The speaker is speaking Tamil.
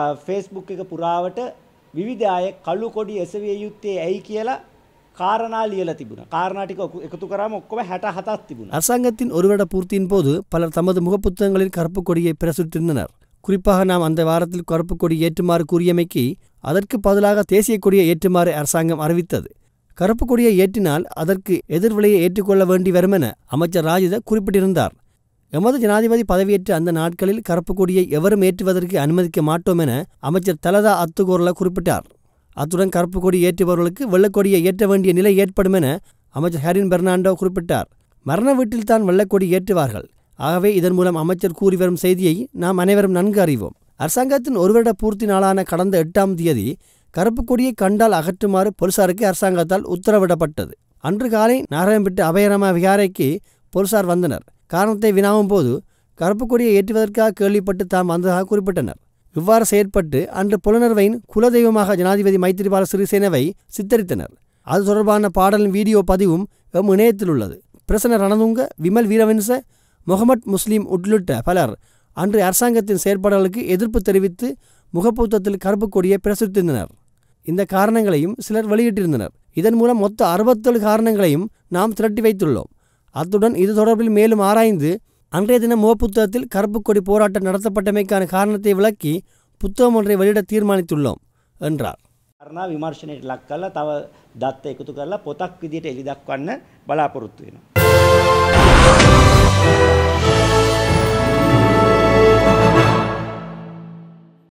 ෆේස්බුක් එක පුරාවට විවිධ අය කළු කොඩි එසවිය යුත්තේ ඇයි කියලා காரணா லியல திபுன காரணாட்டிக்கு எக்கத்து கராம ஒக்கவே ஹெட்ட ஹதா திபுன அரசாங்கத்தின் ஒருவட பூர்த்தியின் போது பலர் தமது முகப்புத்தகங்களில் கருப்பு கொடியை பிரசுரித்திருந்தனர் குறிப்பாக நாம் அந்த வாரத்தில் கருப்பு கொடி ஏற்றுமாறு கூறியமைக்கு அதற்கு பதிலாக தேசிய கொடியை ஏற்றுமாறு அரசாங்கம் அறிவித்தது கருப்பு கொடியை ஏற்றினால் அதற்கு எதிர்விலையை ஏற்றுக்கொள்ள வேண்டி வருமென அமைச்சர் ராஜித குறிப்பிட்டிருந்தார் எமது ஜனாதிபதி பதவியேற்ற அந்த நாட்களில் கறுப்பு கொடியை எவரும் ஏற்றுவதற்கு அனுமதிக்க மாட்டோம் என அமைச்சர் தலதா அத்துகோரல குறிப்பிட்டார் அத்துடன் கறுப்பு கொடி ஏற்றுபவர்களுக்கு வெள்ளக்கொடியை ஏற்ற வேண்டிய நிலை ஏற்படும் என அமைச்சர் ஹரின் பெர்னாண்டோ குறிப்பிட்டார் மரண வீட்டில் தான் வெள்ளக்கொடி ஏற்றுவார்கள் ஆகவே இதன் மூலம் அமைச்சர் கூறி வரும் செய்தியை நாம் அனைவரும் நன்கு அறிவோம் அரசாங்கத்தின் ஒரு வருட பூர்த்தி நாளான கடந்த எட்டாம் தேதி கறுப்பு கொடியை கண்டால் அகற்றுமாறு போலீசாருக்கு அரசாங்கத்தால் உத்தரவிடப்பட்டது அன்று காலை நாராயணம்பேட்டை அபயரமா விகாரைக்கு போலீசார் வந்தனர் காரணத்தை வினாவும் போது கருப்பு கொடியை ஏற்றுவதற்காக கேள்விப்பட்டு தாம் வந்ததாக குறிப்பிட்டனர் இவ்வாறு செயற்பட்டு அன்று புலனர்வையின் குலதெய்வமாக ஜனாதிபதி மைத்திரிபால சிறிசேனவை சித்தரித்தனர் அது தொடர்பான பாடலின் வீடியோ பதிவும் எம் இணையத்தில் உள்ளது பிரசன ரணதுங்க விமல் வீரவன்ச முகமட் முஸ்லீம் உட்லுட்ட பலர் அன்று அரசாங்கத்தின் செயற்பாடுகளுக்கு எதிர்ப்பு தெரிவித்து முகப்பூத்தத்தில் கருப்பு கொடியை பிரசுரித்திருந்தனர் இந்த காரணங்களையும் சிலர் வெளியிட்டிருந்தனர் இதன் மூலம் மொத்த அறுபத்தேழு காரணங்களையும் நாம் திரட்டி வைத்துள்ளோம் அத்துடன் இது தொடர்பில் மேலும் ஆராய்ந்து அன்றைய தினம் முகப்புத்தகத்தில் கருப்பு கொடி போராட்டம் நடத்தப்பட்டமைக்கான காரணத்தை விளக்கி புத்தகம் ஒன்றை வெளியிட தீர்மானித்துள்ளோம் என்றார் කාරණා විමර්ශනයට ලක් කරලා තව දත්ත එකතු කරලා පොතක්